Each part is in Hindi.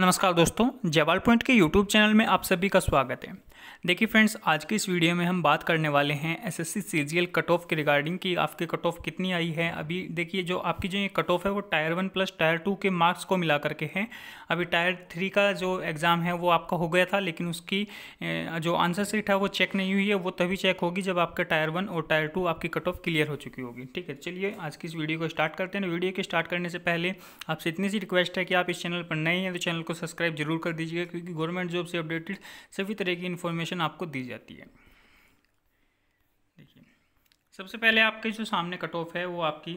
नमस्कार दोस्तों जवाल पॉइंट के यूट्यूब चैनल में आप सभी का स्वागत है देखिए फ्रेंड्स आज के इस वीडियो में हम बात करने वाले हैं एसएससी सीजीएल कट ऑफ के रिगार्डिंग कि आपके कट ऑफ कितनी आई है अभी देखिए जो आपकी जो ये कट ऑफ है वो tier one plus tier two के मार्क्स को मिला करके है अभी टायर थ्री का जो एग्ज़ाम है वो आपका हो गया था लेकिन उसकी जो आंसर सीट है वो चेक नहीं हुई है वो तभी चेक होगी जब आपका टायर वन और टायर टू आपकी कट ऑफ क्लियर हो चुकी होगी ठीक है चलिए आज की इस वीडियो को स्टार्ट करते हैं वीडियो के स्टार्ट करने से पहले आपसे इतनी सी रिक्वेस्ट है कि आप इस चैनल पर नए हैं तो चैनल को सब्सक्राइब जरूर कर दीजिएगा क्योंकि गवर्नमेंट जॉब से अपडेटेड सभी तरह की इन्फॉर्म इन्फॉर्मेशन आपको दी जाती है देखिए सबसे पहले आपके जो सामने कट ऑफ है वो आपकी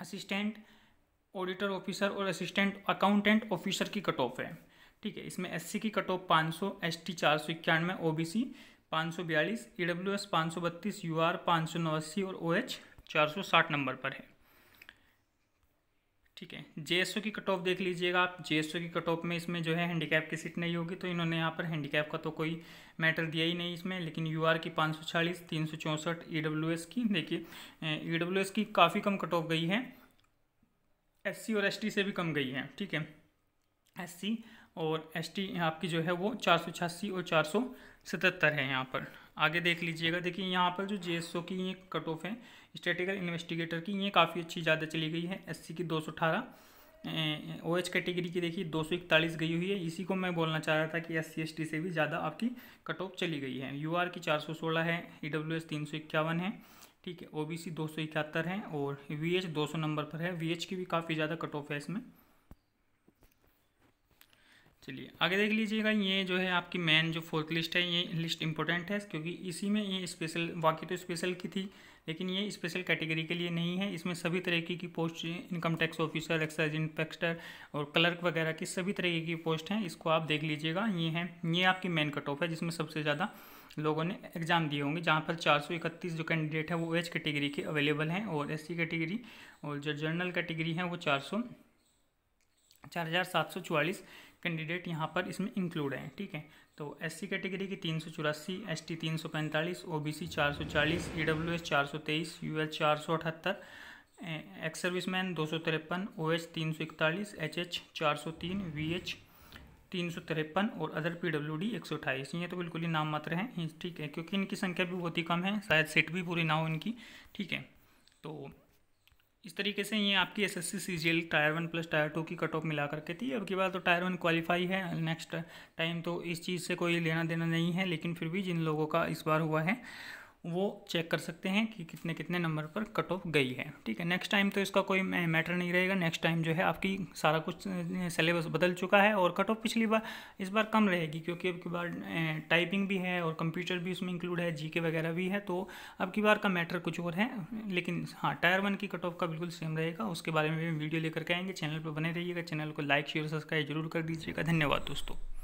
असिस्टेंट ऑडिटर ऑफिसर और असिस्टेंट अकाउंटेंट ऑफिसर की कट ऑफ है ठीक है इसमें एससी की कट ऑफ पाँच सौ एस टी चार सौ इक्यानवे ओ बी सी पाँच सौ बयालीस ई डब्ल्यू एस पाँच सौ बत्तीस यू आर पाँच सौ नवासी और ओ एच चार सौ साठ नंबर पर है ठीक है जे की कट ऑफ देख लीजिएगा आप जे की कट ऑफ में इसमें जो है हैंडीकैप की सीट नहीं होगी तो इन्होंने यहाँ पर हैंडीकैप का तो कोई मैटर दिया ही नहीं इसमें लेकिन यू आर की पाँच सौ चालीस तीन सौ चौंसठ ई डब्ल्यू एस की देखिए ई डब्ल्यू एस की काफ़ी कम कट ऑफ गई है एस सी और एस टी से भी कम गई है ठीक है एस सी और एस टी आपकी जो है वो चार सौ छियासी और चार सौ सतहत्तर है यहाँ पर आगे देख लीजिएगा देखिए यहाँ पर जो जे की ये कट ऑफ है स्टेटिकल इन्वेस्टिगेटर की ये काफ़ी अच्छी ज़्यादा चली गई है एससी की दो सौ अठारह ओ एच कैटेगरी की देखिए दो सौ इकतालीस गई हुई है इसी को मैं बोलना चाह रहा था कि एस सी से भी ज़्यादा आपकी कट ऑफ चली गई है यू आर की चार सौ सोलह है ई डब्ल्यू एस तीन सौ इक्यावन है ठीक है ओ बी सी दो सौ इकहत्तर है और वी एच दो सौ नंबर पर है वी एच की भी काफ़ी ज़्यादा कट ऑफ है इसमें चलिए आगे देख लीजिएगा ये जो है आपकी मेन जो फोर्थ लिस्ट है ये लिस्ट इंपॉर्टेंट है क्योंकि इसी में ये स्पेशल वाकई तो स्पेशल की थी लेकिन ये स्पेशल कैटेगरी के लिए नहीं है इसमें सभी तरीके की post income tax officer excise inspector और क्लर्क वगैरह की सभी तरीके की पोस्ट हैं इसको आप देख लीजिएगा ये हैं ये आपकी मेन कट ऑफ है जिसमें सबसे ज़्यादा लोगों ने एग्ज़ाम दिए होंगे जहाँ पर 431 जो कैंडिडेट है वो एज कैटेगरी के अवेलेबल हैं और एस कैटेगरी और जो जनरल कैटेगरी हैं वो चार चार हज़ार सात सौ चौवालीस कैंडिडेट यहाँ पर इसमें इंक्लूड हैं ठीक है तो एससी कैटेगरी की तीन सौ चौरासी एस टी तीन सौ पैंतालीस ओ बी सी चार सौ चालीस ई डब्ल्यू एस चार सौ तेईस यू एल चार सौ अठहत्तर एक्स सर्विस मैन दो सौ तिरपन ओ एच तीन सौ इकतालीस एच एच चार सौ तीन वी एच तीन सौ तिरपन और अदर पी डब्ल्यू डी एक सौ अट्ठाईस ये तो बिल्कुल ही नाम मात्र हैं ठीक है क्योंकि इनकी संख्या भी बहुत ही कम है शायद सीट भी पूरी ना हो इनकी ठीक है तो इस तरीके से ये आपकी S S C tier one plus tier two की कट ऑफ मिला करके थी अब की बात तो टायर वन क्वालिफाई है नेक्स्ट टाइम तो इस चीज़ से कोई लेना देना नहीं है लेकिन फिर भी जिन लोगों का इस बार हुआ है वो चेक कर सकते हैं कि कितने कितने नंबर पर कट ऑफ गई है ठीक है नेक्स्ट टाइम तो इसका कोई मैटर नहीं रहेगा नेक्स्ट टाइम जो है आपकी सारा कुछ सिलेबस बदल चुका है और कट ऑफ पिछली बार इस बार कम रहेगी क्योंकि अब की बार टाइपिंग भी है और कंप्यूटर भी उसमें इंक्लूड है जीके वगैरह भी है तो अब की बार का मैटर कुछ और है लेकिन हाँ टायर वन की कट ऑफ का बिल्कुल सेम रहेगा उसके बारे में भी वीडियो लेकर के आएंगे चैनल पर बने रहिएगा चैनल को लाइक शेयर सब्सक्राइब जरूर कर दीजिएगा धन्यवाद दोस्तों